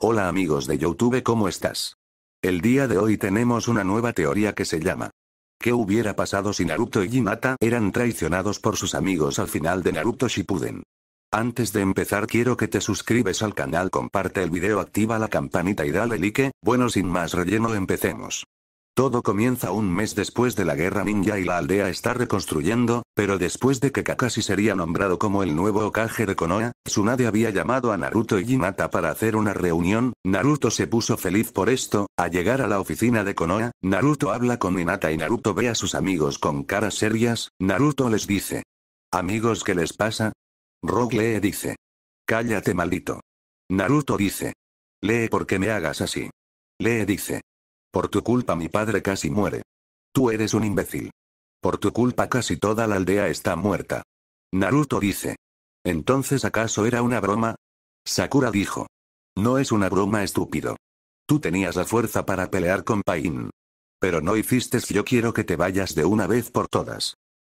Hola amigos de YouTube, ¿cómo estás? El día de hoy tenemos una nueva teoría que se llama ¿Qué hubiera pasado si Naruto y Hinata eran traicionados por sus amigos al final de Naruto Shippuden? Antes de empezar quiero que te suscribes al canal, comparte el video, activa la campanita y dale like, bueno sin más relleno empecemos. Todo comienza un mes después de la guerra ninja y la aldea está reconstruyendo, pero después de que Kakashi sería nombrado como el nuevo Okage de Konoha, Tsunade había llamado a Naruto y Hinata para hacer una reunión, Naruto se puso feliz por esto, al llegar a la oficina de Konoha, Naruto habla con Hinata y Naruto ve a sus amigos con caras serias, Naruto les dice. ¿Amigos qué les pasa? Rock Lee dice. Cállate maldito. Naruto dice. Lee porque me hagas así. Lee dice. Por tu culpa mi padre casi muere. Tú eres un imbécil. Por tu culpa casi toda la aldea está muerta. Naruto dice. ¿Entonces acaso era una broma? Sakura dijo. No es una broma estúpido. Tú tenías la fuerza para pelear con Pain. Pero no hiciste yo quiero que te vayas de una vez por todas.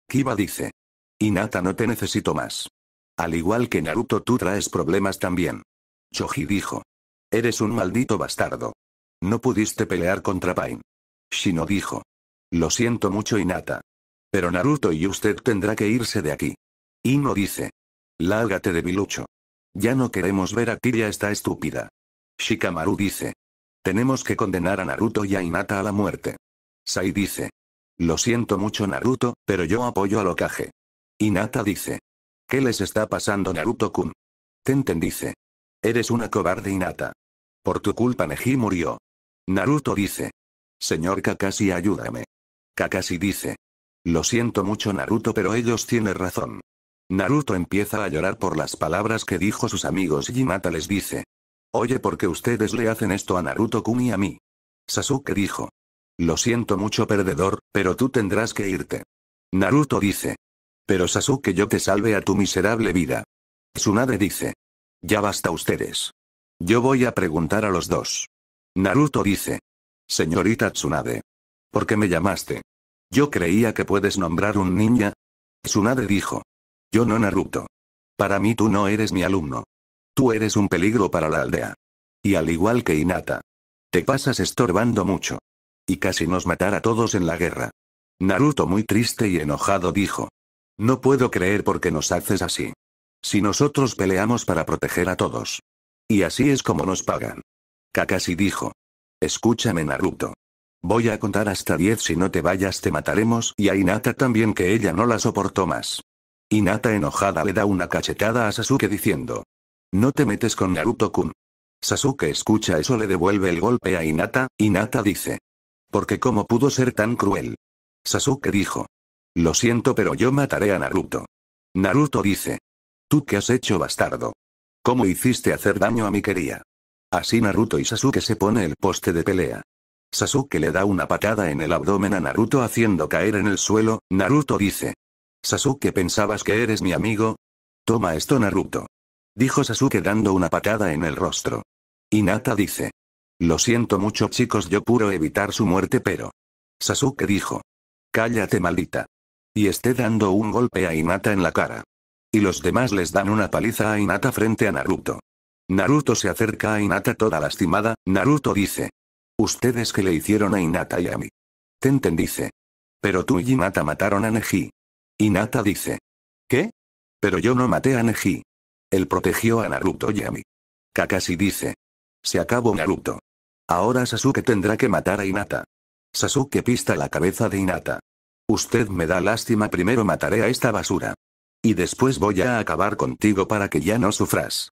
Kiba dice. Inata no te necesito más. Al igual que Naruto tú traes problemas también. Choji dijo. Eres un maldito bastardo. No pudiste pelear contra Pain. Shino dijo. Lo siento mucho Inata, Pero Naruto y usted tendrá que irse de aquí. Ino dice. Lárgate de Bilucho. Ya no queremos ver a Kiria está estúpida. Shikamaru dice. Tenemos que condenar a Naruto y a Hinata a la muerte. Sai dice. Lo siento mucho Naruto, pero yo apoyo a Lokage. Inata dice. ¿Qué les está pasando Naruto-kun? Tenten dice. Eres una cobarde Inata. Por tu culpa Neji murió. Naruto dice. Señor Kakashi ayúdame. Kakashi dice. Lo siento mucho Naruto pero ellos tienen razón. Naruto empieza a llorar por las palabras que dijo sus amigos y Mata les dice. Oye porque ustedes le hacen esto a Naruto Kun y a mí? Sasuke dijo. Lo siento mucho perdedor, pero tú tendrás que irte. Naruto dice. Pero Sasuke yo te salve a tu miserable vida. Tsunade dice. Ya basta ustedes. Yo voy a preguntar a los dos. Naruto dice. Señorita Tsunade. ¿Por qué me llamaste? Yo creía que puedes nombrar un ninja. Tsunade dijo. Yo no Naruto. Para mí tú no eres mi alumno. Tú eres un peligro para la aldea. Y al igual que Inata, Te pasas estorbando mucho. Y casi nos matar a todos en la guerra. Naruto muy triste y enojado dijo. No puedo creer por qué nos haces así. Si nosotros peleamos para proteger a todos. Y así es como nos pagan. Kakashi dijo. Escúchame Naruto. Voy a contar hasta 10 si no te vayas te mataremos y a Hinata también que ella no la soportó más. Hinata enojada le da una cachetada a Sasuke diciendo. No te metes con Naruto-kun. Sasuke escucha eso le devuelve el golpe a Hinata, Hinata dice. Porque cómo pudo ser tan cruel. Sasuke dijo. Lo siento pero yo mataré a Naruto. Naruto dice. Tú qué has hecho bastardo. ¿Cómo hiciste hacer daño a mi querida? Así Naruto y Sasuke se pone el poste de pelea. Sasuke le da una patada en el abdomen a Naruto haciendo caer en el suelo, Naruto dice. Sasuke pensabas que eres mi amigo. Toma esto Naruto. Dijo Sasuke dando una patada en el rostro. Hinata dice. Lo siento mucho chicos yo puro evitar su muerte pero. Sasuke dijo. Cállate maldita. Y esté dando un golpe a Hinata en la cara. Y los demás les dan una paliza a Hinata frente a Naruto. Naruto se acerca a Inata toda lastimada, Naruto dice. Ustedes que le hicieron a Inata y a mí. Tenten dice. Pero tú y Hinata mataron a Neji. Inata dice. ¿Qué? Pero yo no maté a Neji. Él protegió a Naruto y a mí. Kakashi dice. Se acabó Naruto. Ahora Sasuke tendrá que matar a Inata". Sasuke pista la cabeza de Inata. Usted me da lástima primero mataré a esta basura. Y después voy a acabar contigo para que ya no sufras.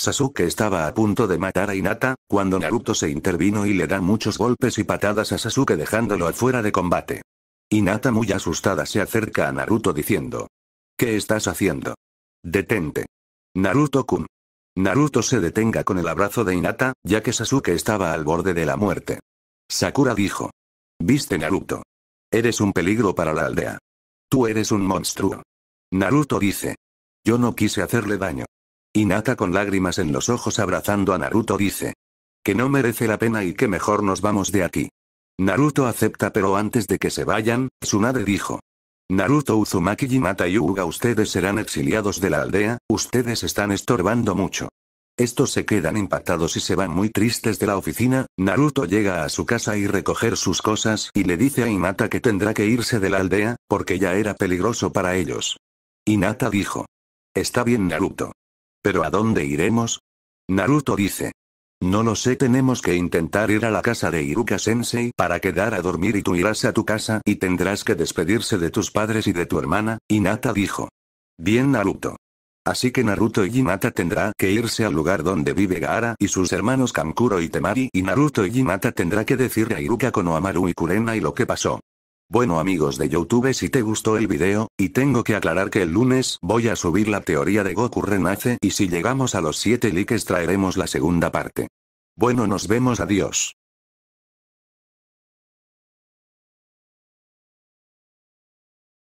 Sasuke estaba a punto de matar a Hinata, cuando Naruto se intervino y le da muchos golpes y patadas a Sasuke dejándolo afuera de combate. Hinata muy asustada se acerca a Naruto diciendo. ¿Qué estás haciendo? Detente. Naruto-kun. Naruto se detenga con el abrazo de Hinata, ya que Sasuke estaba al borde de la muerte. Sakura dijo. Viste Naruto. Eres un peligro para la aldea. Tú eres un monstruo. Naruto dice. Yo no quise hacerle daño. Nata con lágrimas en los ojos abrazando a Naruto dice. Que no merece la pena y que mejor nos vamos de aquí. Naruto acepta pero antes de que se vayan, Tsunade dijo. Naruto Uzumaki Hinata y Uga ustedes serán exiliados de la aldea, ustedes están estorbando mucho. Estos se quedan impactados y se van muy tristes de la oficina, Naruto llega a su casa y recoger sus cosas y le dice a Hinata que tendrá que irse de la aldea, porque ya era peligroso para ellos. Hinata dijo. Está bien Naruto. ¿Pero a dónde iremos? Naruto dice. No lo sé, tenemos que intentar ir a la casa de Iruka Sensei para quedar a dormir y tú irás a tu casa y tendrás que despedirse de tus padres y de tu hermana, Hinata dijo. Bien Naruto. Así que Naruto y Hinata tendrá que irse al lugar donde vive Gaara y sus hermanos Kankuro y Temari y Naruto y Hinata tendrá que decirle a Iruka Konohamaru y Kurena y lo que pasó. Bueno amigos de Youtube si te gustó el video, y tengo que aclarar que el lunes voy a subir la teoría de Goku Renace y si llegamos a los 7 likes traeremos la segunda parte. Bueno nos vemos adiós.